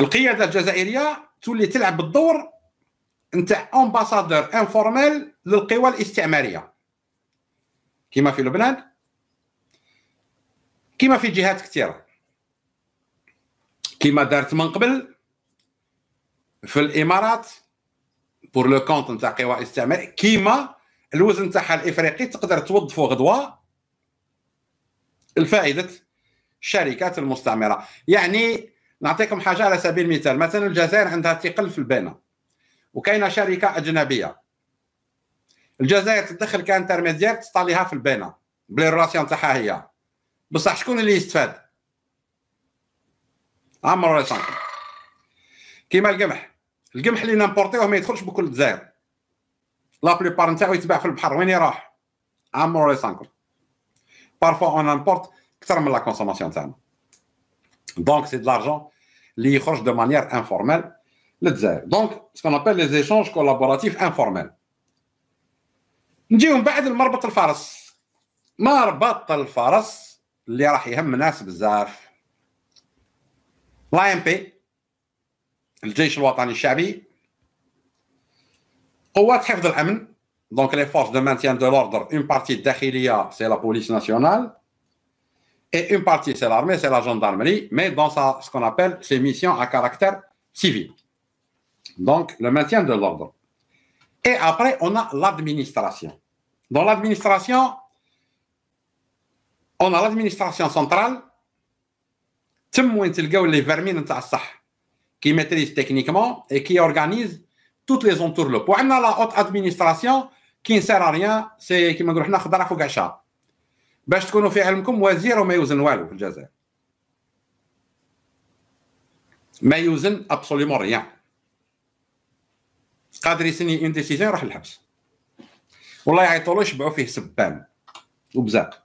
القياده الجزائريه تولي تلعب بالدور نتاع امباسادور انفورميل للقوى الاستعماريه كما في لبنان كما في جهات كثيره كما دارت من قبل في الامارات بور لو كونت نتاع قوى استعماريه كيما الوزن تاعها الافريقي تقدر توظفوا غدوه لفائده الشركات المستعمره يعني نعطيكم حاجه على سبيل المثال مثلا الجزائر عندها ثقل في البناء وكاينه شركه اجنبيه الجزائر تدخل كانترميديير تسطى في البناء بلي الراسيون تاعها هي بصح شكون اللي يستفاد عمرو ريسان كيما القمح القمح اللي نمبورتيوه ما يدخلش بكل الجزائر لا بليبار نتاعو يتباع في البحر وين يروح عمرو ريسان بارفوا اون امبورت اكثر من لا كونسوماسيون تاعنا دونك سي دو لارجون اللي يخرج دو مانيير انفورمال للجزائر دونك سكو نابيل لي زيشونج كولابوراتيف انفورمال نجيو من بعد المربط الفرس مربط الفرس اللي راح يهم ناس بزاف لا ام بي الجيش الوطني الشعبي قوات حفظ الامن دونك لي فورس دو مانتيان دو لوردر اون بارتي الداخليه سي لا بوليس ناسيونال et une partie, c'est l'armée, c'est la gendarmerie, mais dans ce qu'on appelle ses missions à caractère civil. Donc, le maintien de l'ordre. Et après, on a l'administration. Dans l'administration, on a l'administration centrale, qui maîtrise techniquement et qui organise toutes les entours. On a la haute administration qui ne sert à rien, c'est qui me باش تكونوا في علمكم وزير وما يوزن والو في الجزائر ما يوزن ابسوليمون ريان قادر يسني اون ديسيزيون يروح للحبس والله يعيطوا يشبعوا فيه سبان وبزاق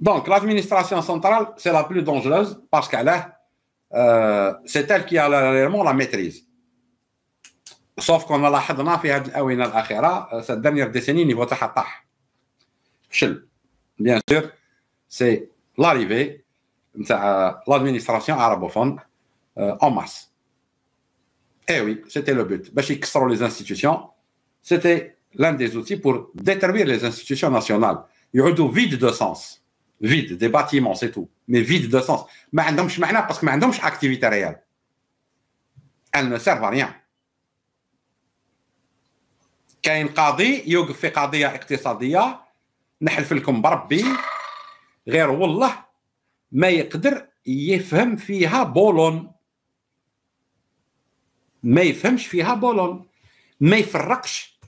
دونك لادمينستراسيون سنترال سي لا بلو دونجلوز باسكو علاه سي تال كي ريمون لا ميتريز سوف كون لاحظنا في هذه الاونه الاخيره سا دانيير ديسيني نيفو تاعها طاح فشل bien sûr, c'est l'arrivée de l'administration arabophone euh, en masse. Eh oui, c'était le but. sont les institutions, c'était l'un des outils pour détruire les institutions nationales. Il y a vide de sens. Vide, des bâtiments, c'est tout. Mais vide de sens. Mais parce que n'ont activité réelle. Elles ne servent à rien. نحلف لكم بربي غير والله ما يقدر يفهم فيها بولون ما يفهمش فيها بولون ما يفرقش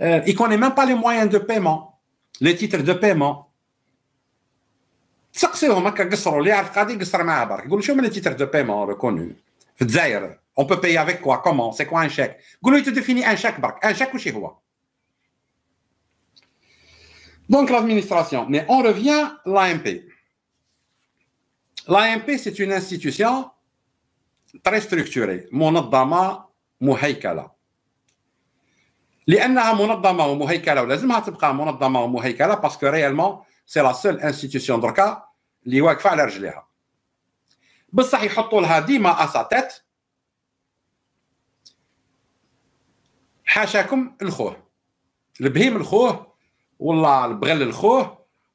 euh, il connaît با لي موان دو بيمون لي تيتر دو بيمون paiement تسقسيهم هكا قصروا اللي يعرف قاعدين قصر معاه برك يقول شو من لي تيتر دو بيمون ريكونو في الجزائر اون بو باي افيك كوا كومون سي كوا ان شيك قول له تو ديفيني ان شيك برك ان شيك وش هو Donc l'administration. Mais on revient à l'AMP. L'AMP, c'est une institution très structurée. منظمة مهيكلة. لأنها منظمة ومهيكلة ولازمها تبقى منظمة ومهيكلة باسكو réellement سي لا سول انستيتيوسيون دركا اللي واقفة على رجليها. بصح يحطوا لها ديما اسا تيت حاشاكم الخوه البهيم الخوه ou le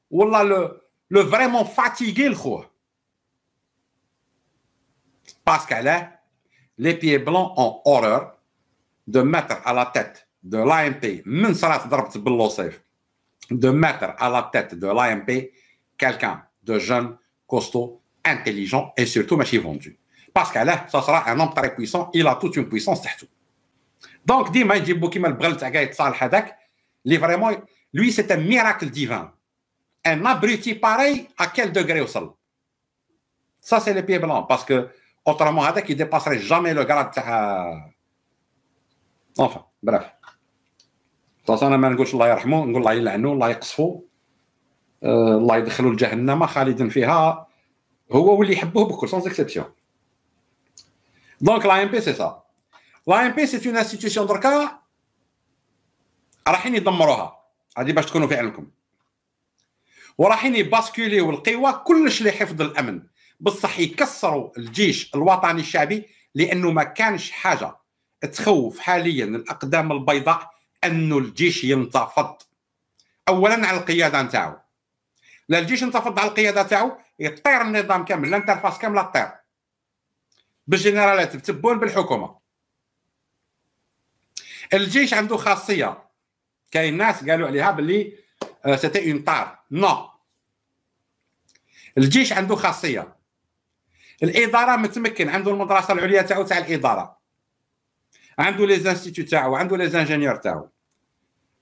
le ou vraiment fatigué le chou. Parce qu'elle est, les pieds blancs ont horreur de mettre à la tête de l'AMP, de mettre à la tête de l'AMP quelqu'un de jeune, costaud, intelligent et surtout machi vendu Parce qu'elle est, ce sera un homme très puissant, il a toute une puissance, c'est tout. Donc, dit-moi, je dis, Boukimel, brûle le sa est vraiment... Lui, c'est un miracle divin. Un abruti pareil, à quel degré au sol Ça, c'est les pieds blancs, parce que autrement, Hadak, il ne dépasserait jamais le grade. Euh, enfin, bref. طاس انا ما نقولش الله يرحمه نقول الله يلعنو الله يقصفو أه الله يدخلو لجهنم خالدا فيها هو واللي يحبوه بكل سونس اكسبسيون دونك لا ام بي سي سا لا ام بي سي اون انستيتيوسيون دركا رايحين يدمروها هذه باش تكونوا في علمكم وراحين يباسكوليو القوى كلش لحفظ الامن بصح يكسروا الجيش الوطني الشعبي لانه ما كانش حاجه تخوف حاليا الاقدام البيضاء انه الجيش ينتفض اولا على القياده نتاعو لا الجيش ينتفض على القياده نتاعو يطير النظام كامل الانترفاس كامله طير بالجنرالات تبون بالحكومه الجيش عنده خاصيه كاين ناس قالوا عليها باللي سيتي اون طار نو الجيش عنده خاصيه الاداره متمكن عنده المدرسه العليا تاعو تاع الاداره عنده لي زانستيتو تاعو عنده لي زانجينيور تاعو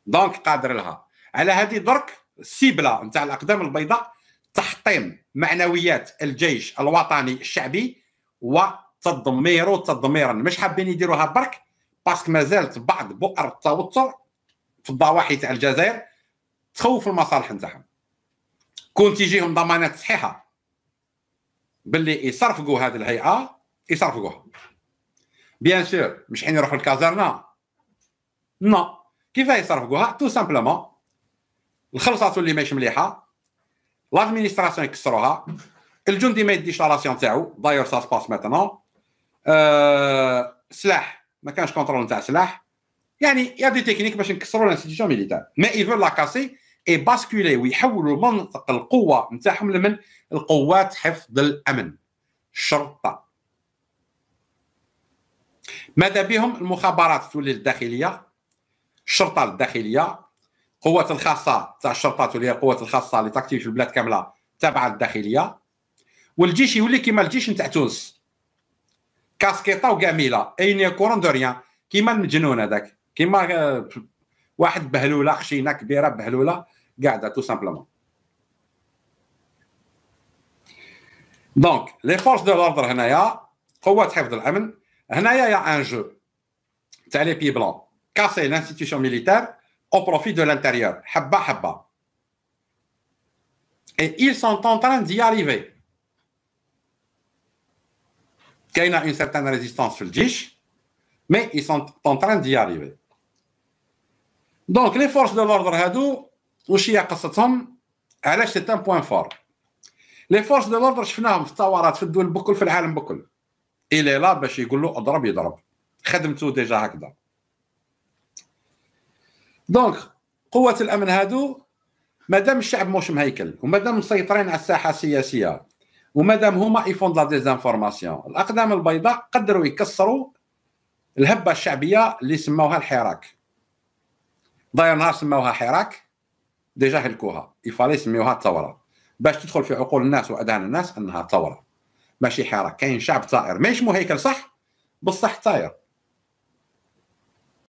دونك قادر لها على هذه درك سيبلة نتاع الاقدام البيضاء تحطيم معنويات الجيش الوطني الشعبي وتدميره تدميرا مش حابين يديروها برك باسكو مازالت بعض بؤر التوتر في الضواحي تاع الجزائر تخوف المصالح نتاعهم كون تيجيهم ضمانات صحيحه باللي يصرفقوا هذه الهيئه يصرفقوها بيان سور مش حين يروحوا الكازرنا نو كيف يصرفقوها تو سامبلومون الخلصات اللي ماهيش مليحه لادمينستراسيون يكسروها الجندي ما يديش لا راسيون تاعو داير سا سباس ماتنون أه... سلاح ما كانش كونترول نتاع سلاح يعني يا دي تكنيك باش نكسروا الانستيتيوشن ميليتار ما ايفو لا كاسي اي باسكولي ويحولوا منطق القوه نتاعهم لمن القوات حفظ الامن الشرطه ماذا بهم المخابرات تولي الداخليه الشرطه الداخليه قوات الخاصه تاع الشرطه تولي القوات الخاصه اللي تكتيف في البلاد كامله تابعه للداخليه والجيش يولي كيما الجيش نتاع تونس كاسكيطه وكاميله اين يكون دو ريان كيما المجنون هذاك كيما واحد بهلوله خشينه كبيره بهلوله قاعده تو سامبلومون دونك لي فورس دو لوردر هنايا قوات حفظ الامن هنايا يا ان جو تاع لي بي بلون كاسي لانستيتيسيون ميليتار او بروفي دو لانتيريور حبه حبه اي ايل سون en تران دي اريفي كاينه اون سيرتان ريزيستانس في الجيش Mais ils sont en train d'y arriver. Donc, les forces de l'ordre هادو وش هي قصتهم علاش سي ان بوان فور لي فورس دو لوردر شفناهم في الثورات في الدول بكل في العالم بكل الى لا باش يقول له اضرب يضرب خدمته ديجا هكذا دونك قوة الامن هادو مادام الشعب موش مهيكل ومادام مسيطرين على الساحة السياسية ومادام هما يفون لا ديزانفورماسيون الاقدام البيضاء قدروا يكسروا الهبه الشعبيه اللي سموها الحراك داير نهار سموها حراك ديجا هلكوها يفالي يسميوها ثوره باش تدخل في عقول الناس واذهان الناس انها ثوره ماشي حراك كاين شعب طائر ماهيش مهيكل صح بصح طائر